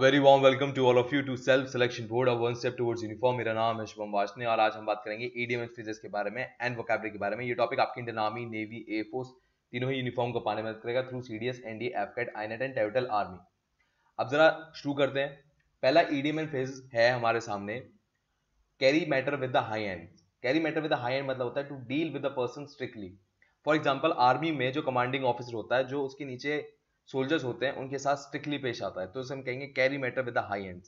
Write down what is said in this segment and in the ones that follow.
Very warm welcome to all of you to self selection board और one step towards uniform मेरा नाम है शुभम वाशने और आज हम बात करेंगे ईडीएम e फ्रेजेस के बारे में एंड वोकैबलरी के बारे में ये टॉपिक आपकी इंडियन आर्मी नेवी एयरफोर्स तीनों ही यूनिफॉर्म को पाने में मदद करेगा through CDS NDA AFCAT INET and territorial army अब जरा शुरू करते हैं पहला ईडीएम e फेज है हमारे सामने carry matter with the high hand carry matter with the high hand मतलब होता है to deal with the person strictly for example army में जो कमांडिंग ऑफिसर होता है जो उसके नीचे सोल्जर्स होते हैं उनके साथ स्ट्रिक्टली पेश आता है तो उसे हम कहेंगे carry matter with the high hand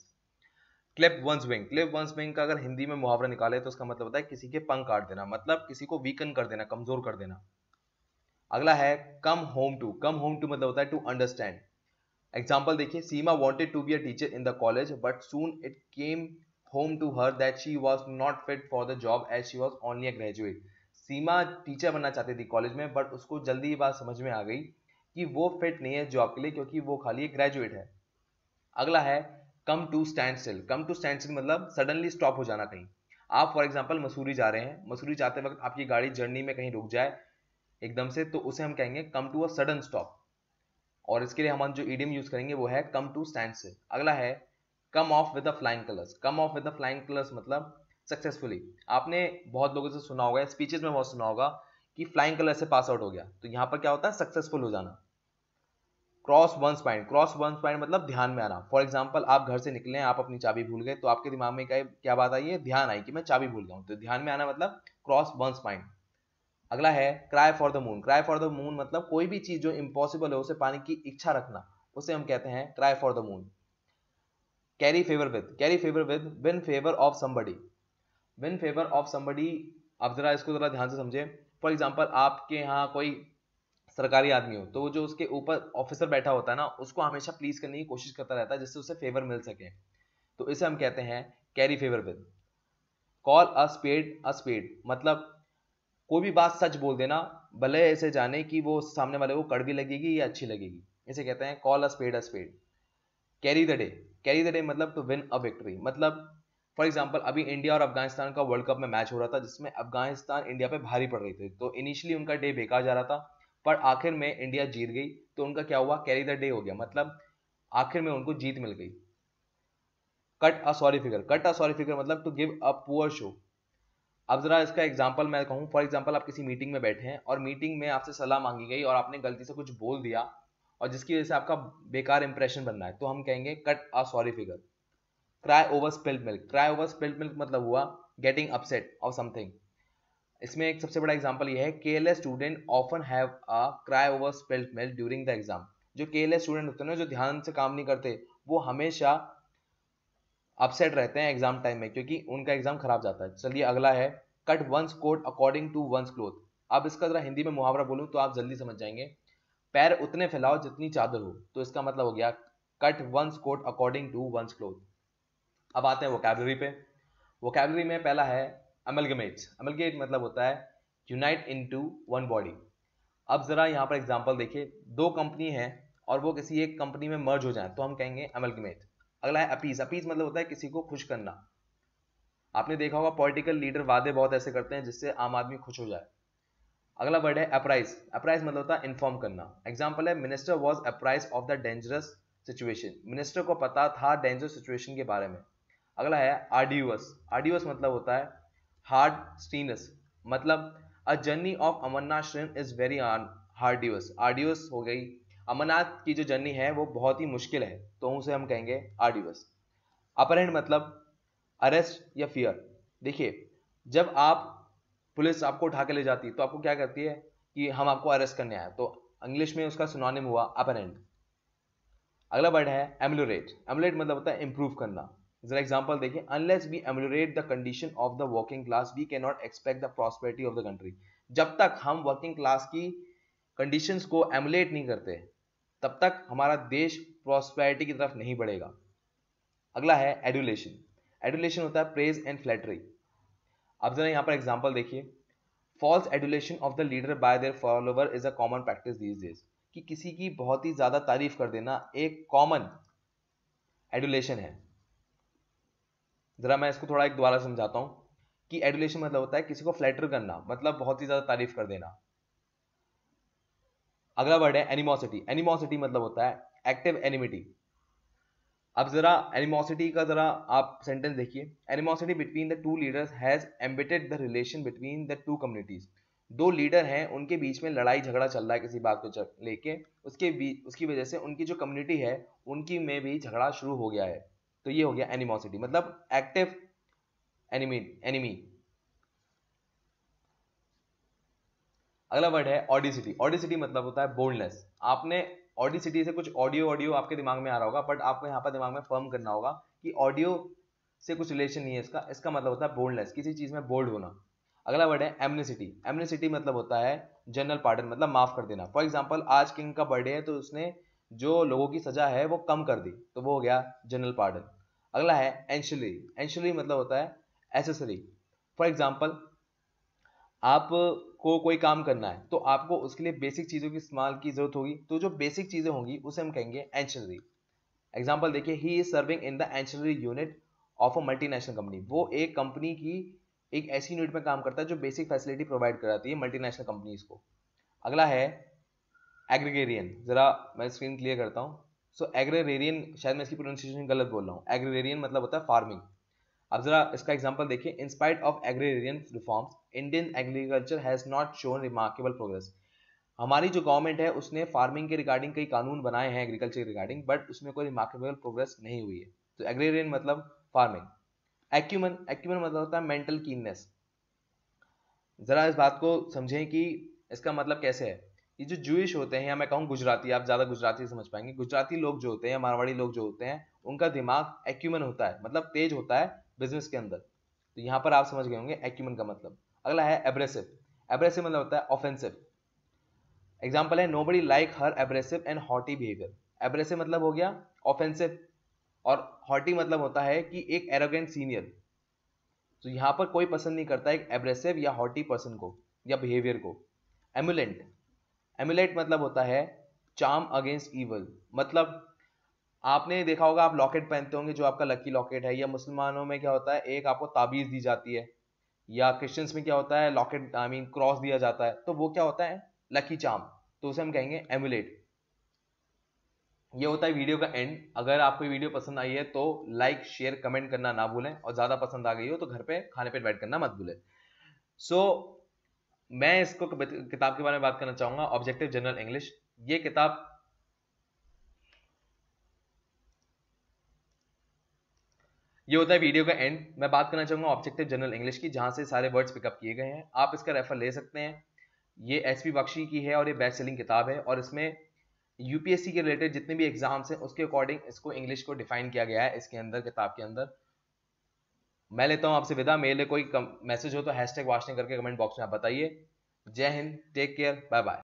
clip one's wing clip one's wing का अगर हिंदी में मुहावरा निकाले तो उसका मतलब होता है किसी के पंख काट देना मतलब किसी को वीकन कर देना कमजोर कर देना अगला है come home to come home to मतलब होता है टू अंडरस्टैंड एग्जाम्पल देखिए Seema wanted to be a teacher in the college but soon it came home to her that she was not fit for the job as she was only a graduate Seema teacher बनना चाहती थी college में but उसको जल्दी ही बात समझ में आ गई कि वो फिट नहीं है जॉब के लिए क्योंकि वो खाली एक ग्रेजुएट है अगला है come to stand still come to stand still मतलब सडनली स्टॉप हो जाना कहीं आप फॉर एग्जाम्पल मसूरी जा रहे हैं मसूरी जाते वक्त आपकी गाड़ी जर्नी में कहीं रुक जाए एकदम से तो उसे हम कहेंगे come to a sudden stop और इसके लिए हम जो इडियम यूज करेंगे वो है कम टू स्टैंड स्टिल अगला है come off with the flying colours come off with the flying colours मतलब सक्सेसफुली आपने बहुत लोगों से सुना होगा स्पीचेस में बहुत सुना होगा कि फ्लाइंग कलर से पास आउट हो गया तो यहाँ पर क्या होता है सक्सेसफुल हो जाना cross one's mind cross one's mind मतलब ध्यान में आना फॉर एग्जाम्पल आप घर से निकले आप अपनी चाबी भूल गए तो आपके दिमाग में क्या क्या बात आई है ध्यान आई कि मैं चाबी भूल गया हूँ तो ध्यान में आना मतलब क्रॉस वंस माइंड अगला है cry for the moon cry for the moon मतलब कोई भी चीज जो इम्पॉसिबल है उसे पाने की इच्छा रखना उसे हम कहते हैं cry for the moon carry favour with carry favour with win favour of somebody win favour of somebody आप जरा इसको जरा ध्यान से समझे फॉर एग्जाम्पल आपके यहाँ कोई सरकारी आदमी हो तो जो उसके ऊपर ऑफिसर बैठा होता है ना उसको हमेशा प्लीज करने की कोशिश करता रहता है जिससे उसे फेवर मिल सके तो इसे हम कहते हैं carry favour with call a spade a spade मतलब कोई भी बात सच बोल देना भले ऐसे जाने कि वो सामने वाले को कड़वी लगेगी या अच्छी लगेगी इसे कहते हैं call a spade a spade carry the day carry the day मतलब टू विन अ विक्ट्री मतलब फॉर एग्जाम्पल अभी इंडिया और अफगानिस्तान का वर्ल्ड कप में मैच हो रहा था जिसमें अफगानिस्तान इंडिया पे भारी पड़ रही थी तो इनिशियली उनका डे बेकार जा रहा था पर आखिर में इंडिया जीत गई तो उनका क्या हुआ कैरी द डे हो गया मतलब आखिर में उनको जीत मिल गई cut a sorry figure cut a sorry figure मतलब to give a poor show अब जरा इसका एग्जाम्पल मैं कहूँ फॉर एग्जाम्पल आप किसी मीटिंग में बैठे हैं और मीटिंग में आपसे सलाह मांगी गई और आपने गलती से कुछ बोल दिया और जिसकी वजह से आपका बेकार इंप्रेशन बनना है तो हम कहेंगे cut a sorry figure cry over spilled milk cry over spilled milk मतलब हुआ गेटिंग अपसेट और समथिंग इसमें एक सबसे बड़ा एग्जाम्पल ये है के एल student often have a cry over spilt milk during the exam जो के एल स्टूडेंट होते हैं ना जो ध्यान से काम नहीं करते वो हमेशा अपसेट रहते हैं एग्जाम टाइम में क्योंकि उनका एग्जाम खराब जाता है चलिए अगला है cut one's coat according to one's cloth अब इसका जरा हिंदी में मुहावरा बोलूँ तो आप जल्दी समझ जाएंगे पैर उतने फैलाओ जितनी चादर हो तो इसका मतलब हो गया cut one's coat according to one's cloth अब आते हैं वोकेबलरी पे वोकेबलरी में पहला है अमलगमेट अमलगेट मतलब होता है unite into one body अब ज़रा यहाँ पर एग्जाम्पल देखिए दो कंपनी है और वो किसी एक कंपनी में मर्ज हो जाए तो हम कहेंगे अमलगमेट अगला है अपीज अपीज मतलब होता है किसी को खुश करना आपने देखा होगा पॉलिटिकल लीडर वादे बहुत ऐसे करते हैं जिससे आम आदमी खुश हो जाए अगला वर्ड है अपराइज अपराइज मतलब होता है इन्फॉर्म करना एग्जाम्पल है minister was apprise of the dangerous situation minister को पता था डेंजरस सिचुएशन के बारे में अगला है आरडीयूएस आरडीयूएस मतलब होता है हार्ड स्टीनस मतलब a journey of Amarnath shrine is very arduous arduous हो गई अमरनाथ की जो जर्नी है वो बहुत ही मुश्किल है तो उसे हम कहेंगे आर्डियस अपर मतलब अरेस्ट या फियर देखिए जब आप पुलिस आपको उठा के ले जाती है तो आपको क्या करती है कि हम आपको अरेस्ट करने आए तो इंग्लिश में उसका सुनोनिम हुआ अपनेंट अगला वर्ड है एमलोरेट एमलोरेट मतलब होता है इम्प्रूव करना जरा एग्जाम्पल देखिए unless we emulate the condition of the working class we can not expect the prosperity of the country जब तक हम वर्किंग क्लास की कंडीशन को एमुलेट नहीं करते तब तक हमारा देश प्रॉस्पेरिटी की तरफ नहीं बढ़ेगा अगला है एडुलेशन एडुलेशन होता है प्रेज एंड फ्लैटरी अब जरा यहाँ पर एग्जाम्पल देखिए false adulation of the leader by their follower is a common practice these days कि किसी की बहुत ही ज़्यादा तारीफ कर देना एक कॉमन एडुलेशन है ज़रा मैं इसको थोड़ा एक दोबारा समझाता हूँ कि एडुलेशन मतलब होता है किसी को फ्लैटर करना मतलब बहुत ही ज़्यादा तारीफ कर देना अगला वर्ड है एनिमोसिटी एनिमोसिटी मतलब होता है एक्टिव एनिमिटी अब ज़रा एनिमोसिटी का ज़रा आप सेंटेंस देखिए animosity between the two leaders has embittered the relation between the two communities दो लीडर हैं उनके बीच में लड़ाई झगड़ा चल रहा है किसी बात को लेके उसके बीच उसकी वजह से उनकी जो कम्युनिटी है उनकी में भी झगड़ा शुरू हो गया है तो ये हो गया हम्म। एनिमोसिटी मतलब एक्टिव एनिमी एनिमी अगला वर्ड है ऑडिसिटी ऑडिसिटी मतलब होता है बोल्डनेस आपने ऑडिसिटी से कुछ ऑडियो ऑडियो आपके दिमाग में आ रहा होगा बट आपको यहाँ पर दिमाग में फर्म करना होगा कि ऑडियो से कुछ रिलेशन नहीं है इसका इसका मतलब होता है बोल्डनेस किसी चीज़ में बोल्ड होना अगला वर्ड है एमनेसिटी एमनेसिटी मतलब होता है जनरल पार्टन मतलब माफ़ कर देना फॉर एग्जाम्पल आज किंग का बर्थडे है तो उसने जो लोगों की सजा है वो कम कर दी तो वो हो गया जनरल पार्डन अगला है एंशली एंशली मतलब होता है एसेसरी फॉर एग्जाम्पल आपको कोई काम करना है तो आपको उसके लिए बेसिक चीज़ों की इस्तेमाल की जरूरत होगी तो जो बेसिक चीज़ें होंगी उसे हम कहेंगे एंशलरी एग्जाम्पल देखिए he is serving in the ancillary unit of a multinational company वो एक कंपनी की एक ऐसी यूनिट में काम करता है जो बेसिक फैसिलिटी प्रोवाइड कराती है मल्टीनेशनल कंपनीज को अगला है एग्रीगेरियन ज़रा मैं स्क्रीन क्लियर करता हूँ सो एग्रेरियन शायद मैं इसकी प्रोनाउंसिएशन गलत बोल रहा हूँ एग्रेरियन मतलब होता है फार्मिंग अब जरा इसका एग्जाम्पल देखिए in spite of agrarian reforms Indian agriculture has not shown remarkable progress हमारी जो गवर्नमेंट है उसने फार्मिंग के रिगार्डिंग कई कानून बनाए हैं एग्रीकल्चर के रिगार्डिंग बट उसमें कोई रिमार्केबल प्रोग्रेस नहीं हुई है तो एग्रेरियन मतलब फार्मिंग एक्यूमन एक्यूमन मतलब होता है मेंटल कीननेस ज़रा इस बात को समझें कि इसका मतलब कैसे है ये जो जूश होते हैं या मैं कहूँ गुजराती आप ज़्यादा गुजराती समझ पाएंगे गुजराती लोग जो होते हैं मारवाड़ी लोग जो होते हैं उनका दिमाग एक्यूमन होता है मतलब तेज होता है बिजनेस के अंदर तो यहाँ पर आप समझ गए होंगे एक्यूमन का मतलब अगला है एब्रेसिव एब्रेसिव मतलब होता है ऑफेंसिव एग्जाम्पल है nobody like her abrasive and haughty behaviour abrasive मतलब हो गया ऑफेंसिव और हॉटी मतलब होता है कि एक एरोगेंट सीनियर तो यहाँ पर कोई पसंद नहीं करता एक एब्रेसिव या हॉटी पर्सन को या बिहेवियर को एमुलेंट एमुलेट मतलब होता है चार्म अगेंस्ट ईवल मतलब आपने देखा होगा आप लॉकेट पहनते होंगे जो आपका लकी लॉकेट है या मुसलमानों में क्या होता है एक आपको ताबीज़ दी जाती है या क्रिश्चियंस में क्या होता है लॉकेट आई मीन क्रॉस दिया जाता है तो वो क्या होता है लकी चाम तो उसे हम कहेंगे एमुलेट ये होता है वीडियो का एंड अगर आपको वीडियो पसंद आई है तो लाइक शेयर कमेंट करना ना भूलें और ज़्यादा पसंद आ गई हो तो घर पे खाने पे बैठ करना मत भूलें सो so, मैं इसको किताब के बारे में बात करना चाहूंगा ऑब्जेक्टिव जनरल इंग्लिश ये किताब ये होता है वीडियो का एंड मैं बात करना चाहूंगा ऑब्जेक्टिव जनरल इंग्लिश की जहां से सारे वर्ड्स पिकअप किए गए हैं आप इसका रेफर ले सकते हैं ये एस पी बख्शी की है और ये बेस्ट सेलिंग किताब है और इसमें यूपीएससी के रिलेटेड जितने भी एग्जाम्स हैं उसके अकॉर्डिंग इसको इंग्लिश को डिफाइन किया गया है इसके अंदर किताब के अंदर मैं लेता हूँ आपसे विदा मेरे लिए कोई मैसेज हो तो हैश टैग करके कमेंट बॉक्स में आप बताइए जय हिंद टेक केयर बाय बाय